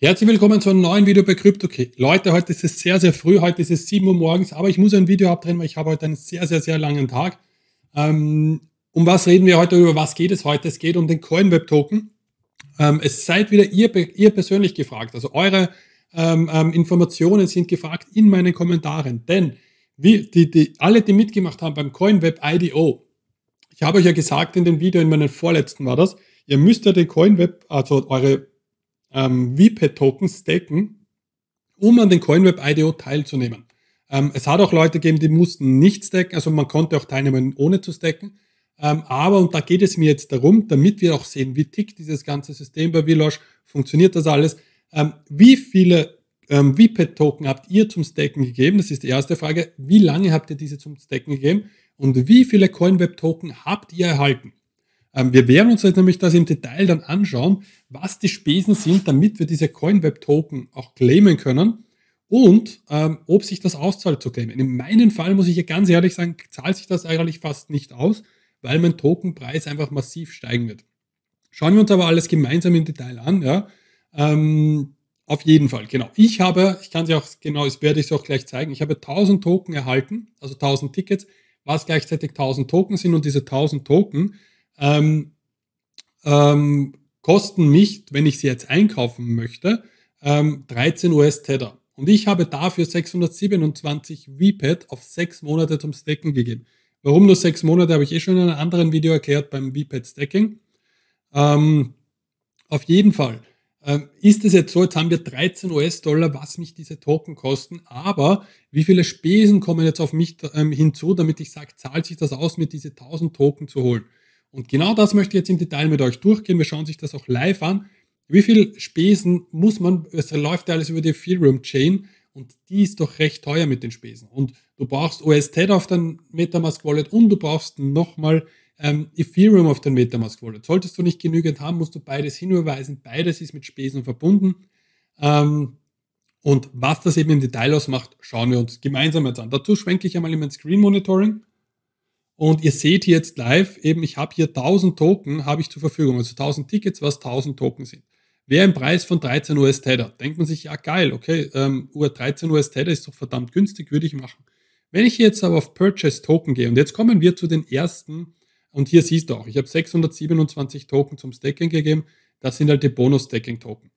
Herzlich willkommen zu einem neuen Video bei CryptoKey. Leute, heute ist es sehr, sehr früh, heute ist es 7 Uhr morgens, aber ich muss ein Video abdrehen, weil ich habe heute einen sehr, sehr, sehr langen Tag. Ähm, um was reden wir heute, über was geht es heute? Es geht um den CoinWeb-Token. Ähm, es seid wieder ihr, ihr persönlich gefragt, also eure ähm, ähm, Informationen sind gefragt in meinen Kommentaren, denn wie, die, die, alle, die mitgemacht haben beim CoinWeb IDO, ich habe euch ja gesagt in dem Video, in meinem vorletzten war das, ihr müsst ja den CoinWeb, also eure ähm, VPET-Token staken, um an den CoinWeb IDO teilzunehmen. Ähm, es hat auch Leute gegeben, die mussten nicht staken, also man konnte auch teilnehmen, ohne zu staken. Ähm, aber, und da geht es mir jetzt darum, damit wir auch sehen, wie tickt dieses ganze System bei Vilosh, funktioniert das alles, ähm, wie viele ähm, VPET-Token habt ihr zum Staken gegeben? Das ist die erste Frage. Wie lange habt ihr diese zum Staken gegeben? Und wie viele CoinWeb-Token habt ihr erhalten? Ähm, wir werden uns jetzt halt nämlich das im Detail dann anschauen, was die Spesen sind, damit wir diese CoinWeb-Token auch claimen können und ähm, ob sich das auszahlt zu claimen. In meinem Fall muss ich ja ganz ehrlich sagen, zahlt sich das eigentlich fast nicht aus, weil mein Tokenpreis einfach massiv steigen wird. Schauen wir uns aber alles gemeinsam im Detail an. Ja? Ähm, auf jeden Fall, genau. Ich habe, ich kann es auch genau, das werde ich es auch gleich zeigen, ich habe 1000 Token erhalten, also 1000 Tickets, was gleichzeitig 1000 Token sind und diese 1000 Token ähm, ähm, kosten mich, wenn ich sie jetzt einkaufen möchte, ähm, 13 US-Tether. Und ich habe dafür 627 VPAT auf sechs Monate zum Stacken gegeben. Warum nur sechs Monate, habe ich eh schon in einem anderen Video erklärt beim VPAT Stacking. Ähm, auf jeden Fall ähm, ist es jetzt so, jetzt haben wir 13 US-Dollar, was mich diese Token kosten, aber wie viele Spesen kommen jetzt auf mich ähm, hinzu, damit ich sage, zahlt sich das aus, mir diese 1000 Token zu holen? Und genau das möchte ich jetzt im Detail mit euch durchgehen. Wir schauen sich das auch live an. Wie viel Spesen muss man, es läuft ja alles über die Ethereum-Chain und die ist doch recht teuer mit den Spesen. Und du brauchst OS Ted auf dein Metamask-Wallet und du brauchst nochmal ähm, Ethereum auf dein Metamask-Wallet. Solltest du nicht genügend haben, musst du beides hinüberweisen. Beides ist mit Spesen verbunden. Ähm, und was das eben im Detail ausmacht, schauen wir uns gemeinsam jetzt an. Dazu schwenke ich einmal in mein Screen Monitoring und ihr seht jetzt live, eben ich habe hier 1000 Token, habe ich zur Verfügung, also 1000 Tickets, was 1000 Token sind. Wäre im Preis von 13 US-Tether. Denkt man sich, ja geil, okay, ähm, 13 US-Tether ist doch verdammt günstig, würde ich machen. Wenn ich jetzt aber auf Purchase Token gehe, und jetzt kommen wir zu den ersten, und hier siehst du auch, ich habe 627 Token zum Stacking gegeben, das sind halt die bonus Stacking token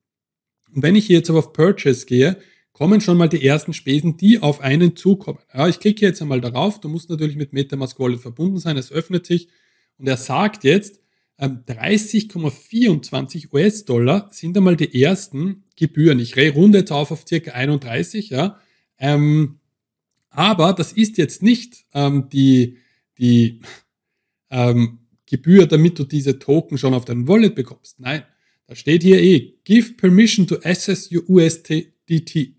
Und wenn ich hier jetzt aber auf Purchase gehe, kommen schon mal die ersten Spesen, die auf einen zukommen. Ja, ich klicke jetzt einmal darauf. Du musst natürlich mit Metamask Wallet verbunden sein. Es öffnet sich und er sagt jetzt, 30,24 ähm, US-Dollar sind einmal die ersten Gebühren. Ich runde jetzt auf auf circa 31, ja. Ähm, aber das ist jetzt nicht ähm, die, die ähm, Gebühr, damit du diese Token schon auf deinem Wallet bekommst. Nein, da steht hier eh, give permission to access your USDT.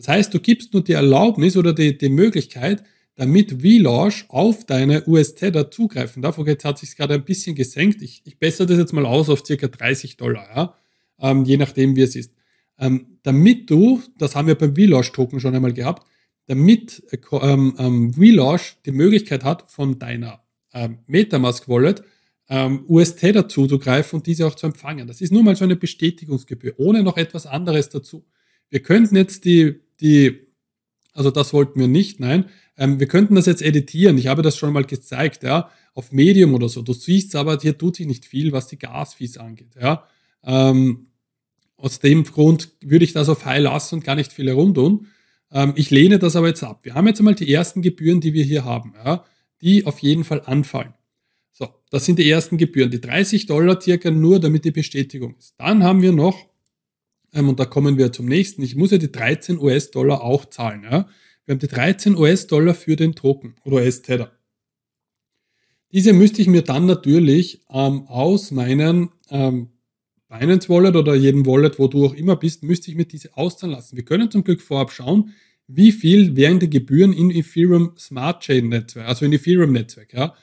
Das heißt, du gibst nur die Erlaubnis oder die, die Möglichkeit, damit VLaunch auf deine US-Tether zugreifen darf. Okay, jetzt hat sich gerade ein bisschen gesenkt. Ich, ich bessere das jetzt mal aus auf circa 30 Dollar, ja? ähm, je nachdem, wie es ist. Ähm, damit du, das haben wir beim VLaunch-Token schon einmal gehabt, damit äh, ähm, ähm, VLaunch die Möglichkeit hat, von deiner ähm, Metamask-Wallet ähm, UST zuzugreifen und diese auch zu empfangen. Das ist nur mal so eine Bestätigungsgebühr, ohne noch etwas anderes dazu. Wir könnten jetzt die die, also das wollten wir nicht, nein. Ähm, wir könnten das jetzt editieren. Ich habe das schon mal gezeigt, ja, auf Medium oder so. Du siehst aber, hier tut sich nicht viel, was die Gasfees angeht, ja. Ähm, aus dem Grund würde ich das auf High lassen und gar nicht viel herumtun. Ähm, ich lehne das aber jetzt ab. Wir haben jetzt einmal die ersten Gebühren, die wir hier haben, ja, die auf jeden Fall anfallen. So, das sind die ersten Gebühren, die 30 Dollar circa nur, damit die Bestätigung ist. Dann haben wir noch ähm, und da kommen wir zum nächsten, ich muss ja die 13 US-Dollar auch zahlen. Ja? Wir haben die 13 US-Dollar für den Token oder s tether Diese müsste ich mir dann natürlich ähm, aus meinem ähm, Binance Wallet oder jedem Wallet, wo du auch immer bist, müsste ich mir diese auszahlen lassen. Wir können zum Glück vorab schauen, wie viel wären die Gebühren in Ethereum Smart Chain Netzwerk, also in Ethereum Netzwerk. Ja?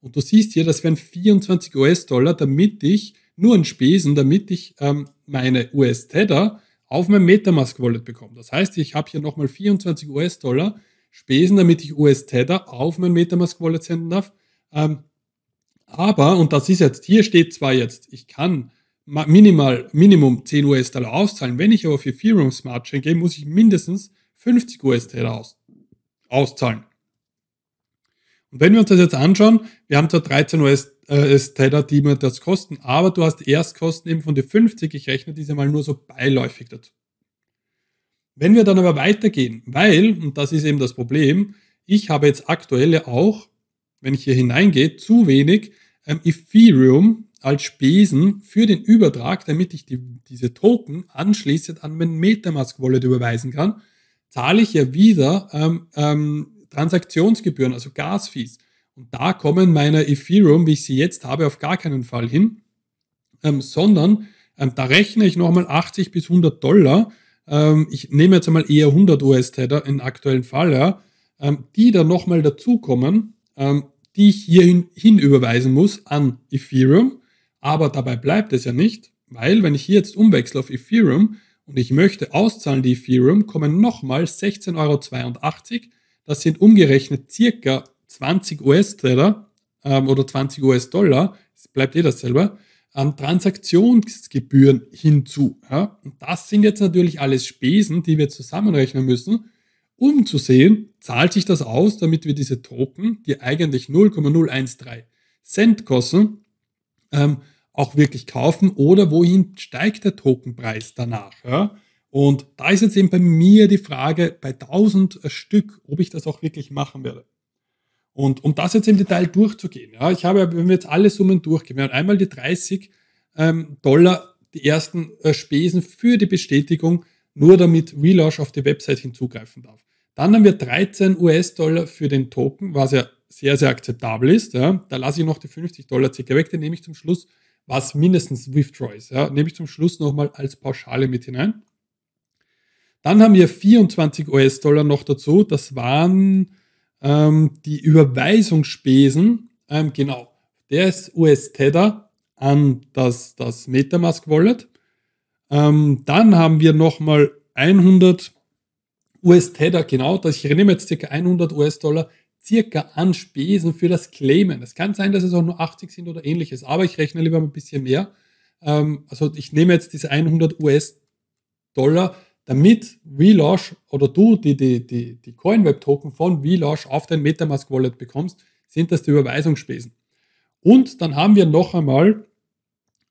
Und du siehst hier, das wären 24 US-Dollar, damit ich nur in Spesen, damit ich ähm, meine US-Tether auf mein Metamask-Wallet bekomme. Das heißt, ich habe hier nochmal 24 US-Dollar Spesen, damit ich US-Tether auf mein Metamask-Wallet senden darf. Ähm, aber, und das ist jetzt, hier steht zwar jetzt, ich kann minimal, Minimum 10 US-Dollar auszahlen, wenn ich aber für Ethereum Smart Chain gehe, muss ich mindestens 50 US-Tether aus, auszahlen. Und wenn wir uns das jetzt anschauen, wir haben zwar 13 us tether äh, es Tether Team das kosten, aber du hast Erstkosten eben von den 50, ich rechne diese mal nur so beiläufig dazu. Wenn wir dann aber weitergehen, weil, und das ist eben das Problem, ich habe jetzt aktuelle auch, wenn ich hier hineingehe, zu wenig ähm, Ethereum als Spesen für den Übertrag, damit ich die, diese Token anschließend an mein Metamask-Wallet überweisen kann, zahle ich ja wieder ähm, ähm, Transaktionsgebühren, also Gasfees. Und da kommen meine Ethereum, wie ich sie jetzt habe, auf gar keinen Fall hin, ähm, sondern ähm, da rechne ich nochmal 80 bis 100 Dollar. Ähm, ich nehme jetzt einmal eher 100 US-Tether im aktuellen Fall, ja, ähm, die dann nochmal dazukommen, ähm, die ich hier hin überweisen muss an Ethereum. Aber dabei bleibt es ja nicht, weil wenn ich hier jetzt umwechsle auf Ethereum und ich möchte auszahlen die Ethereum, kommen nochmal 16,82 Euro. Das sind umgerechnet circa 20 US-Dollar ähm, oder 20 US-Dollar, bleibt eh dasselbe, an Transaktionsgebühren hinzu. Ja? Und das sind jetzt natürlich alles Spesen, die wir zusammenrechnen müssen, um zu sehen, zahlt sich das aus, damit wir diese Token, die eigentlich 0,013 Cent kosten, ähm, auch wirklich kaufen oder wohin steigt der Tokenpreis danach. Ja? Und da ist jetzt eben bei mir die Frage, bei 1000 Stück, ob ich das auch wirklich machen werde. Und um das jetzt im Detail durchzugehen, ja, ich habe, wenn wir jetzt alle Summen durchgehen, wir haben einmal die 30 ähm, Dollar, die ersten äh, Spesen für die Bestätigung, nur damit Relaunch auf die Website hinzugreifen darf. Dann haben wir 13 US-Dollar für den Token, was ja sehr, sehr akzeptabel ist. Ja. Da lasse ich noch die 50 Dollar circa weg, den nehme ich zum Schluss, was mindestens Withdraw ist, ja. nehme ich zum Schluss nochmal als Pauschale mit hinein. Dann haben wir 24 US-Dollar noch dazu, das waren ähm, die Überweisungsspesen, ähm, genau, der ist US-Tether an das, das Metamask-Wallet. Ähm, dann haben wir nochmal 100 US-Tether, genau, das, ich nehme jetzt ca. 100 US-Dollar circa an Spesen für das Claimen. Es kann sein, dass es auch nur 80 sind oder ähnliches, aber ich rechne lieber ein bisschen mehr. Ähm, also ich nehme jetzt diese 100 US-Dollar damit VLaunch oder du die, die, die, die CoinWeb-Token von VLaunch auf dein Metamask-Wallet bekommst, sind das die Überweisungsspesen. Und dann haben wir noch einmal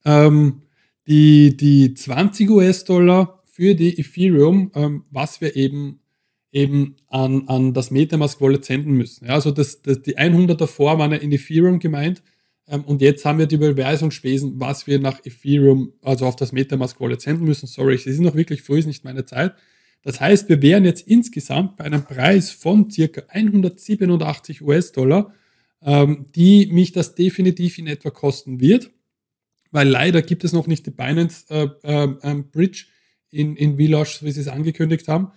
ähm, die, die 20 US-Dollar für die Ethereum, ähm, was wir eben, eben an, an das Metamask-Wallet senden müssen. Ja, also das, das, die 100 davor waren ja in Ethereum gemeint ähm, und jetzt haben wir die Überweisungsspesen, was wir nach Ethereum, also auf das Metamask Wallet senden müssen. Sorry, es ist noch wirklich früh, ist nicht meine Zeit. Das heißt, wir wären jetzt insgesamt bei einem Preis von circa 187 US-Dollar, ähm, die mich das definitiv in etwa kosten wird, weil leider gibt es noch nicht die Binance äh, äh, Bridge in, in V-Launch, wie sie es angekündigt haben.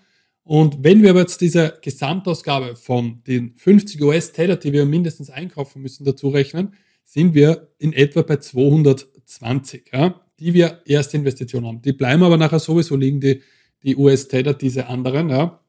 Und wenn wir aber jetzt diese Gesamtausgabe von den 50 us teller die wir mindestens einkaufen müssen, dazu rechnen, sind wir in etwa bei 220, ja, die wir erste Investition haben. Die bleiben aber nachher sowieso liegen, die, die US-Tether, diese anderen, ja,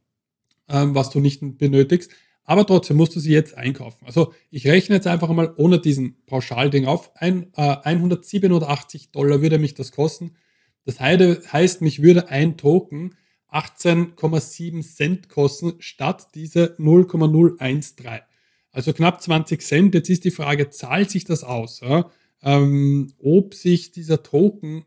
ähm, was du nicht benötigst. Aber trotzdem musst du sie jetzt einkaufen. Also ich rechne jetzt einfach mal ohne diesen Pauschalding auf. Ein, äh, 187 Dollar würde mich das kosten. Das heißt, mich würde ein Token 18,7 Cent kosten statt diese 0,013. Also knapp 20 Cent. Jetzt ist die Frage, zahlt sich das aus? Ja? Ähm, ob sich dieser Token,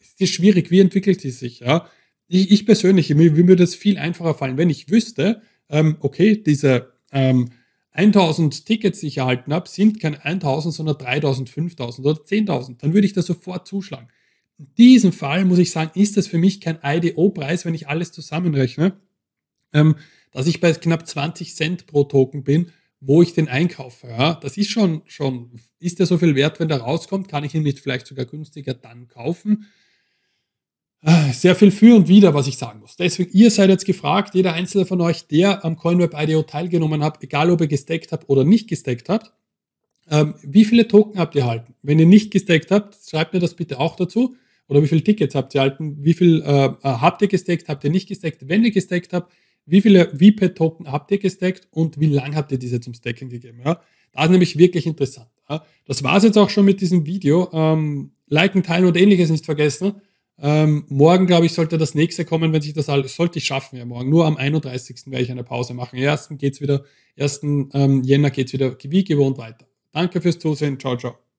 ist das schwierig, wie entwickelt die sich? Ja? Ich, ich, persönlich, mir, mir würde es viel einfacher fallen, wenn ich wüsste, ähm, okay, diese ähm, 1000 Tickets, die ich erhalten habe, sind kein 1000, sondern 3000, 5000 oder 10.000. Dann würde ich das sofort zuschlagen. In diesem Fall muss ich sagen, ist das für mich kein IDO-Preis, wenn ich alles zusammenrechne ähm, dass ich bei knapp 20 Cent pro Token bin, wo ich den einkaufe. Ja? Das ist schon, schon, ist der so viel wert, wenn der rauskommt? Kann ich ihn nicht vielleicht sogar günstiger dann kaufen? Ah, sehr viel für und wieder, was ich sagen muss. Deswegen, ihr seid jetzt gefragt, jeder einzelne von euch, der am CoinWeb IDO teilgenommen hat, egal ob ihr gesteckt habt oder nicht gesteckt habt, ähm, wie viele Token habt ihr erhalten? Wenn ihr nicht gesteckt habt, schreibt mir das bitte auch dazu. Oder wie viele Tickets habt ihr erhalten? Wie viel äh, äh habt ihr gesteckt? Habt ihr nicht gesteckt? Wenn ihr gesteckt habt, wie viele VP-Token habt ihr gestackt und wie lange habt ihr diese zum Stacken gegeben. Ja? Das ist nämlich wirklich interessant. Ja? Das war es jetzt auch schon mit diesem Video. Ähm, liken, teilen und ähnliches nicht vergessen. Ähm, morgen, glaube ich, sollte das nächste kommen, wenn sich das alles, sollte ich schaffen ja morgen. Nur am 31. werde ich eine Pause machen. Ersten geht's wieder, 1. ähm, Jänner geht's wieder wie gewohnt weiter. Danke fürs Zusehen. Ciao, ciao.